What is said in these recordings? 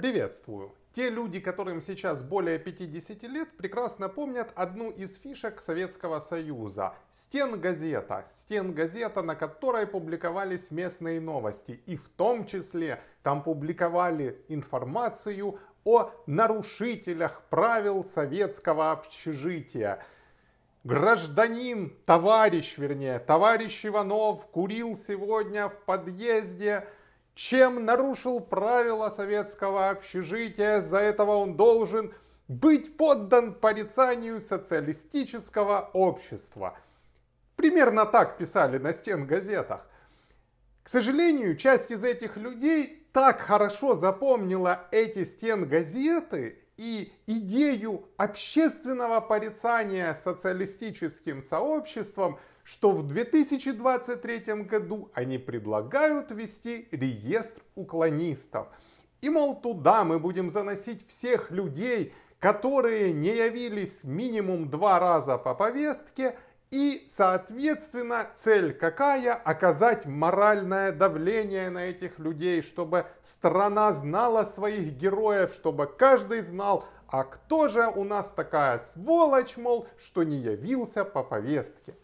Приветствую! Те люди, которым сейчас более 50 лет, прекрасно помнят одну из фишек Советского Союза – стенгазета. Стенгазета, на которой публиковались местные новости. И в том числе там публиковали информацию о нарушителях правил советского общежития. Гражданин, товарищ, вернее, товарищ Иванов курил сегодня в подъезде – чем нарушил правила советского общежития, за этого он должен быть поддан порицанию социалистического общества. Примерно так писали на стен газетах. К сожалению, часть из этих людей так хорошо запомнила эти стен газеты и идею общественного порицания социалистическим сообществом – что в 2023 году они предлагают вести реестр уклонистов. И, мол, туда мы будем заносить всех людей, которые не явились минимум два раза по повестке, и, соответственно, цель какая? Оказать моральное давление на этих людей, чтобы страна знала своих героев, чтобы каждый знал, а кто же у нас такая сволочь, мол, что не явился по повестке.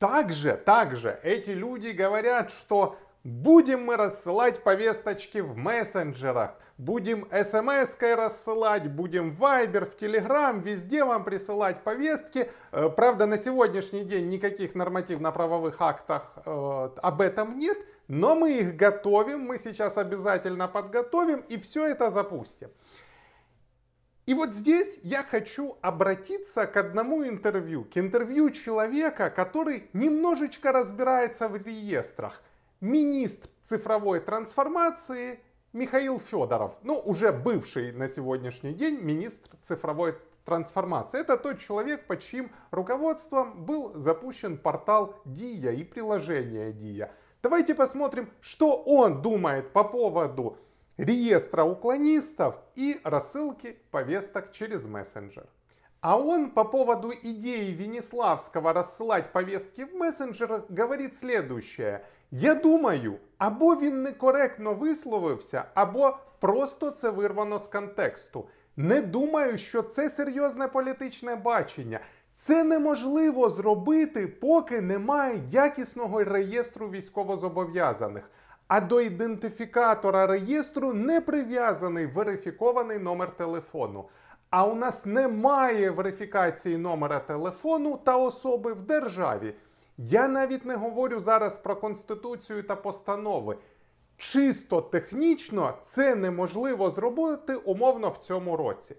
Также, также эти люди говорят, что будем мы рассылать повесточки в мессенджерах, будем смс-кой рассылать, будем вайбер, в телеграм, везде вам присылать повестки. Э, правда, на сегодняшний день никаких нормативно-правовых актах э, об этом нет, но мы их готовим, мы сейчас обязательно подготовим и все это запустим. И вот здесь я хочу обратиться к одному интервью, к интервью человека, который немножечко разбирается в реестрах. Министр цифровой трансформации Михаил Федоров, ну уже бывший на сегодняшний день министр цифровой трансформации. Это тот человек, под чьим руководством был запущен портал DIA и приложение DIA. Давайте посмотрим, что он думает по поводу реестра уклонистов и рассылки повесток через мессенджер. А он по поводу идеи Венеславского рассылать повестки в месенджерах говорит следующее. Я думаю, або він некоректно висловився, або просто це вирвано з контексту. Не думаю, що це серйозне політичне бачення. Це неможливо зробити, поки немає якісного реєстру військовозобов'язаних а до ідентифікатора реєстру не прив'язаний верифікований номер телефону. А у нас немає верифікації номера телефону та особи в державі. Я навіть не говорю зараз про конституцію та постанови. Чисто технічно це неможливо зробити умовно в цьому році.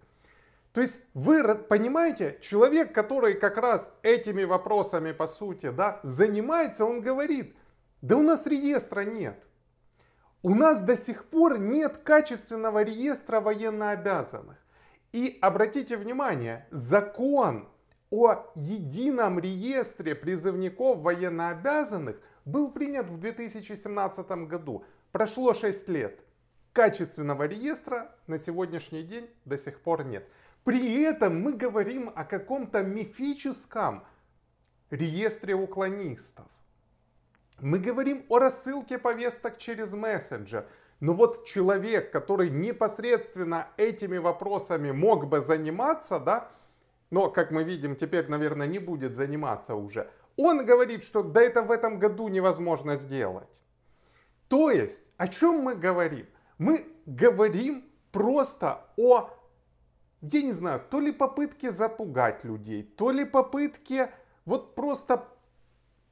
Тобто, ви вы чоловік, який якраз как этими вопросами, по суті, да, занимается, он говорит, да у нас реестра немає. У нас до сих пор нет качественного реестра военнообязанных. И обратите внимание, закон о едином реестре призывников военнообязанных был принят в 2017 году. Прошло 6 лет. Качественного реестра на сегодняшний день до сих пор нет. При этом мы говорим о каком-то мифическом реестре уклонистов. Мы говорим о рассылке повесток через мессенджер. Но вот человек, который непосредственно этими вопросами мог бы заниматься, да, но, как мы видим, теперь, наверное, не будет заниматься уже, он говорит, что да это в этом году невозможно сделать. То есть, о чем мы говорим? Мы говорим просто о, я не знаю, то ли попытке запугать людей, то ли попытке вот просто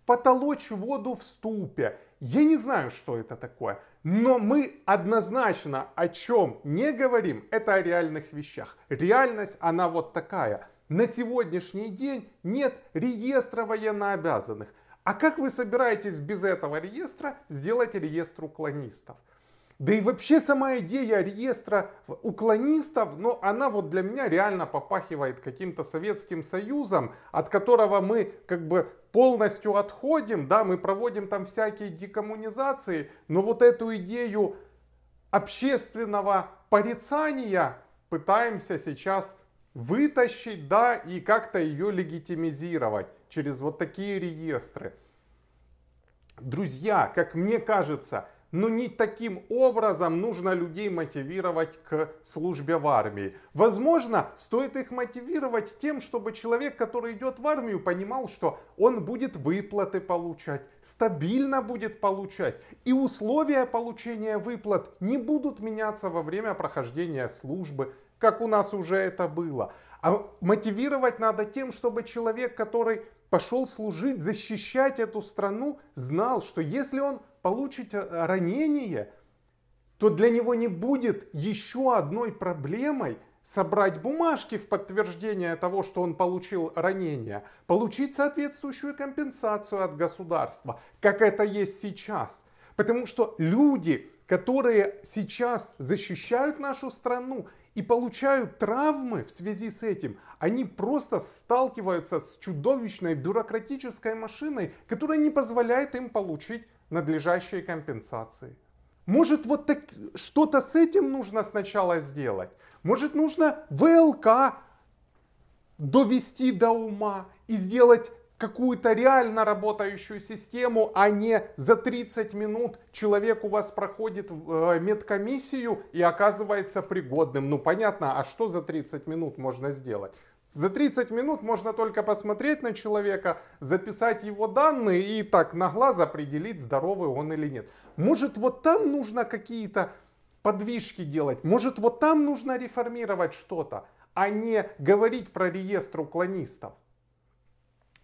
потолочь воду в ступе. Я не знаю, что это такое, но мы однозначно о чем не говорим, это о реальных вещах. Реальность, она вот такая. На сегодняшний день нет реестра военнообязанных. А как вы собираетесь без этого реестра сделать реестр уклонистов? Да и вообще сама идея реестра уклонистов, но она вот для меня реально попахивает каким-то Советским Союзом, от которого мы как бы полностью отходим, да, мы проводим там всякие декоммунизации, но вот эту идею общественного порицания пытаемся сейчас вытащить, да, и как-то ее легитимизировать через вот такие реестры. Друзья, как мне кажется, но ну, не таким образом нужно людей мотивировать к службе в армии. Возможно, стоит их мотивировать тем, чтобы человек, который идет в армию, понимал, что он будет выплаты получать, стабильно будет получать, и условия получения выплат не будут меняться во время прохождения службы, как у нас уже это было. А мотивировать надо тем, чтобы человек, который пошел служить, защищать эту страну, знал, что если он получит э, ранение, то для него не будет еще одной проблемой собрать бумажки в подтверждение того, что он получил ранение, получить соответствующую компенсацию от государства, как это есть сейчас. Потому что люди, которые сейчас защищают нашу страну и получают травмы в связи с этим, они просто сталкиваются с чудовищной бюрократической машиной, которая не позволяет им получить надлежащей компенсации. Может, вот так, что-то с этим нужно сначала сделать? Может, нужно ВЛК довести до ума и сделать какую-то реально работающую систему, а не за 30 минут человек у вас проходит э, медкомиссию и оказывается пригодным. Ну понятно, а что за 30 минут можно сделать? За 30 минут можно только посмотреть на человека, записать его данные и так на глаз определить, здоровый он или нет. Может вот там нужно какие-то подвижки делать, может вот там нужно реформировать что-то, а не говорить про реестр уклонистов.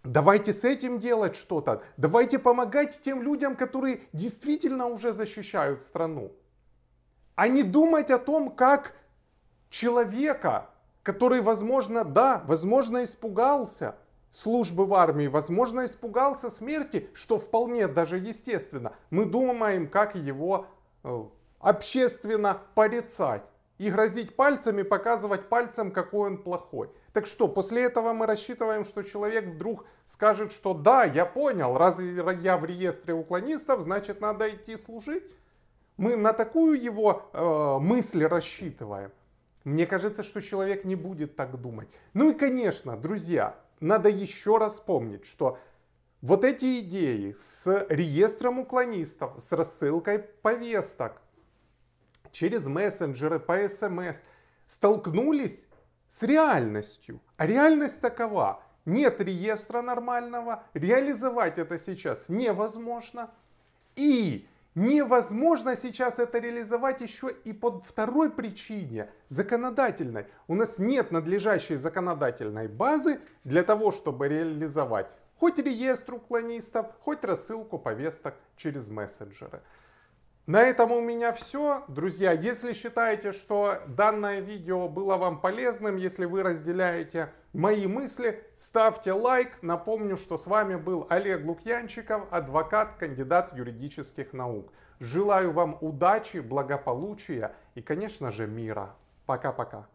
Давайте с этим делать что-то. Давайте помогать тем людям, которые действительно уже защищают страну. А не думать о том, как человека который, возможно, да, возможно, испугался службы в армии, возможно, испугался смерти, что вполне даже естественно. Мы думаем, как его э, общественно порицать и грозить пальцами, показывать пальцем, какой он плохой. Так что, после этого мы рассчитываем, что человек вдруг скажет, что да, я понял, раз я в реестре уклонистов, значит надо идти служить. Мы на такую его э, мысль рассчитываем. Мне кажется, что человек не будет так думать. Ну и, конечно, друзья, надо еще раз помнить, что вот эти идеи с реестром уклонистов, с рассылкой повесток через мессенджеры по СМС эм столкнулись с реальностью. А реальность такова. Нет реестра нормального, реализовать это сейчас невозможно. И Невозможно сейчас это реализовать еще и по второй причине, законодательной. У нас нет надлежащей законодательной базы для того, чтобы реализовать хоть реестр уклонистов, хоть рассылку повесток через мессенджеры. На этом у меня все. Друзья, если считаете, что данное видео было вам полезным, если вы разделяете мои мысли, ставьте лайк. Напомню, что с вами был Олег Лукьянчиков, адвокат, кандидат юридических наук. Желаю вам удачи, благополучия и, конечно же, мира. Пока-пока.